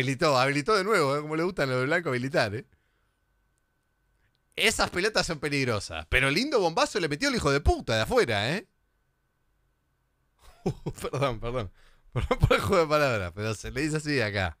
Habilitó, habilitó de nuevo, ¿eh? como le gustan los blancos habilitar, ¿eh? Esas pelotas son peligrosas. Pero lindo bombazo le metió el hijo de puta de afuera, ¿eh? perdón, perdón. Perdón por el juego de palabras, pero se le dice así acá.